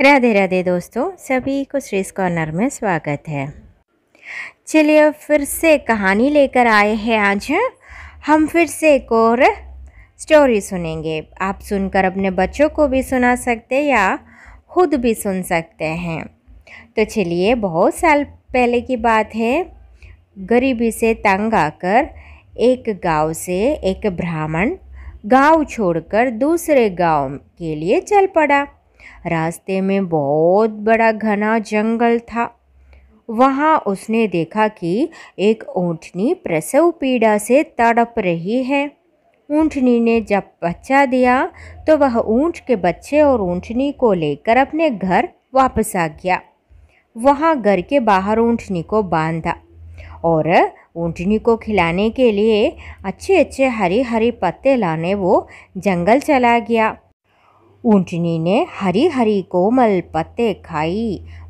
राधे राधे दोस्तों सभी को श्रीस कॉर्नर में स्वागत है चलिए फिर से कहानी लेकर आए हैं आज हम फिर से एक और स्टोरी सुनेंगे आप सुनकर अपने बच्चों को भी सुना सकते या खुद भी सुन सकते हैं तो चलिए बहुत साल पहले की बात है गरीबी से तंग आकर एक गांव से एक ब्राह्मण गांव छोड़कर दूसरे गांव के लिए चल पड़ा रास्ते में बहुत बड़ा घना जंगल था वहाँ उसने देखा कि एक ऊँटनी प्रसव पीड़ा से तड़प रही है ऊँटनी ने जब बच्चा दिया तो वह ऊँट के बच्चे और ऊँटनी को लेकर अपने घर वापस आ गया वहाँ घर के बाहर ऊँटनी को बांधा और ऊँटनी को खिलाने के लिए अच्छे अच्छे हरे हरे पत्ते लाने वो जंगल चला गया ऊँटनी ने हरी हरी कोमल पत्ते खाई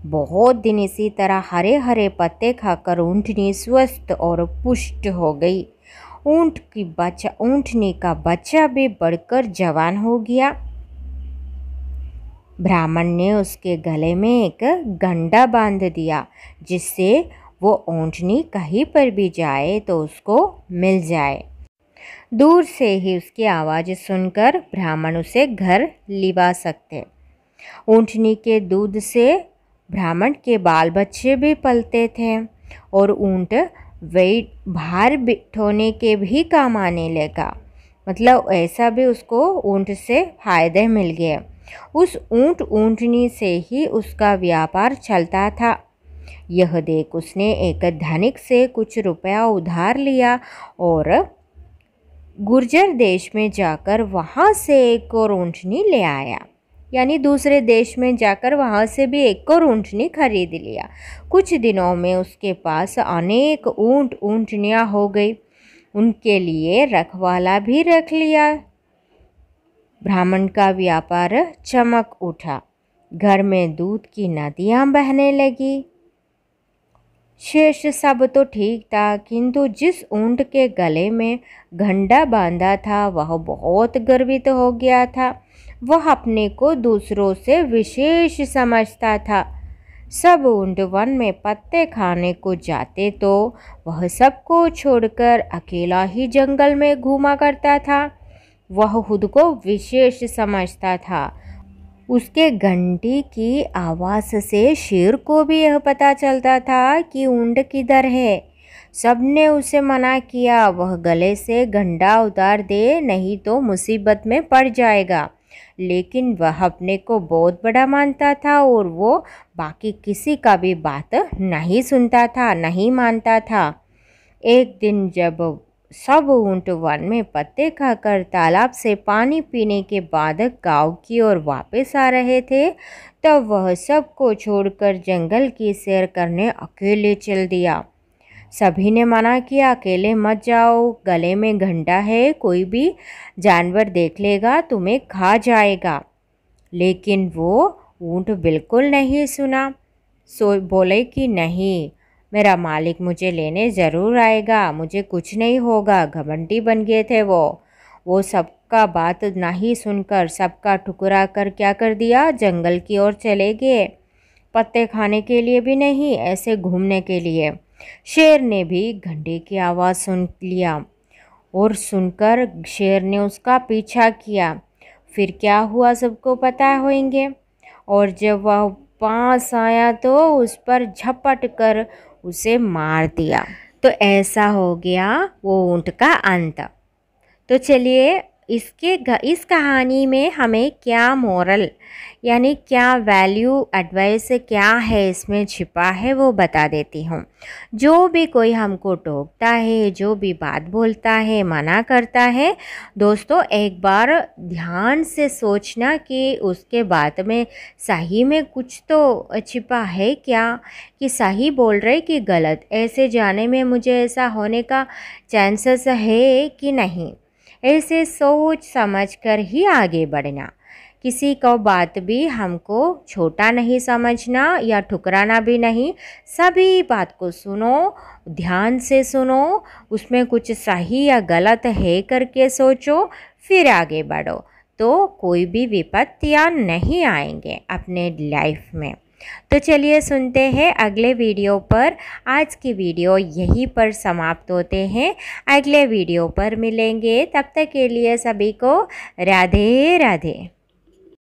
बहुत दिन इसी तरह हरे हरे पत्ते खाकर ऊँटनी स्वस्थ और पुष्ट हो गई ऊँट की बच्चा ऊँटनी का बच्चा भी बढ़कर जवान हो गया ब्राह्मण ने उसके गले में एक गंडा बांध दिया जिससे वो ऊँटनी कहीं पर भी जाए तो उसको मिल जाए दूर से ही उसकी आवाज़ सुनकर ब्राह्मण उसे घर लिवा सकते ऊँटनी के दूध से ब्राह्मण के बाल बच्चे भी पलते थे और ऊँट वेट भार बिठोने के भी काम आने लगा मतलब ऐसा भी उसको ऊँट से फायदे मिल गए उस ऊँट ऊँटनी से ही उसका व्यापार चलता था यह देख उसने एक धनिक से कुछ रुपया उधार लिया और गुर्जर देश में जाकर वहाँ से एक और ऊँटनी ले आया यानी दूसरे देश में जाकर वहाँ से भी एक और ऊँटनी खरीद लिया कुछ दिनों में उसके पास अनेक ऊँट ऊँटनियाँ हो गई उनके लिए रखवाला भी रख लिया ब्राह्मण का व्यापार चमक उठा घर में दूध की नदियाँ बहने लगी शेष सब तो ठीक था किंतु जिस ऊंट के गले में घंडा बांधा था वह बहुत गर्वित हो गया था वह अपने को दूसरों से विशेष समझता था सब ऊँट वन में पत्ते खाने को जाते तो वह सबको छोड़कर अकेला ही जंगल में घूमा करता था वह खुद को विशेष समझता था उसके घंटी की आवाज़ से शेर को भी यह पता चलता था कि ऊंड किधर है सबने उसे मना किया वह गले से घंटा उतार दे नहीं तो मुसीबत में पड़ जाएगा लेकिन वह अपने को बहुत बड़ा मानता था और वो बाकी किसी का भी बात नहीं सुनता था नहीं मानता था एक दिन जब सब ऊँट वन में पत्ते खाकर तालाब से पानी पीने के बाद गांव की ओर वापस आ रहे थे तब वह वह सबको छोड़कर जंगल की सैर करने अकेले चल दिया सभी ने मना किया अकेले मत जाओ गले में घंटा है कोई भी जानवर देख लेगा तुम्हें खा जाएगा लेकिन वो ऊँट बिल्कुल नहीं सुना सो बोले कि नहीं मेरा मालिक मुझे लेने ज़रूर आएगा मुझे कुछ नहीं होगा घमंडी बन गए थे वो वो सबका बात नहीं सुनकर सबका ठुकरा कर क्या कर दिया जंगल की ओर चले गए पत्ते खाने के लिए भी नहीं ऐसे घूमने के लिए शेर ने भी घंटे की आवाज़ सुन लिया और सुनकर शेर ने उसका पीछा किया फिर क्या हुआ सबको पता होंगे और जब वह पास आया तो उस पर झपट कर उसे मार दिया तो ऐसा हो गया वो ऊँट का अंत तो चलिए इसके इस कहानी में हमें क्या मॉरल यानी क्या वैल्यू एडवाइस क्या है इसमें छिपा है वो बता देती हूँ जो भी कोई हमको टोकता है जो भी बात बोलता है मना करता है दोस्तों एक बार ध्यान से सोचना कि उसके बात में सही में कुछ तो छिपा है क्या कि सही बोल रहे कि गलत ऐसे जाने में मुझे ऐसा होने का चांसेस है कि नहीं ऐसे सोच समझ कर ही आगे बढ़ना किसी को बात भी हमको छोटा नहीं समझना या ठुकराना भी नहीं सभी बात को सुनो ध्यान से सुनो उसमें कुछ सही या गलत है करके सोचो फिर आगे बढ़ो तो कोई भी विपत्तियाँ नहीं आएंगे अपने लाइफ में तो चलिए सुनते हैं अगले वीडियो पर आज की वीडियो यहीं पर समाप्त होते हैं अगले वीडियो पर मिलेंगे तब तक के लिए सभी को राधे राधे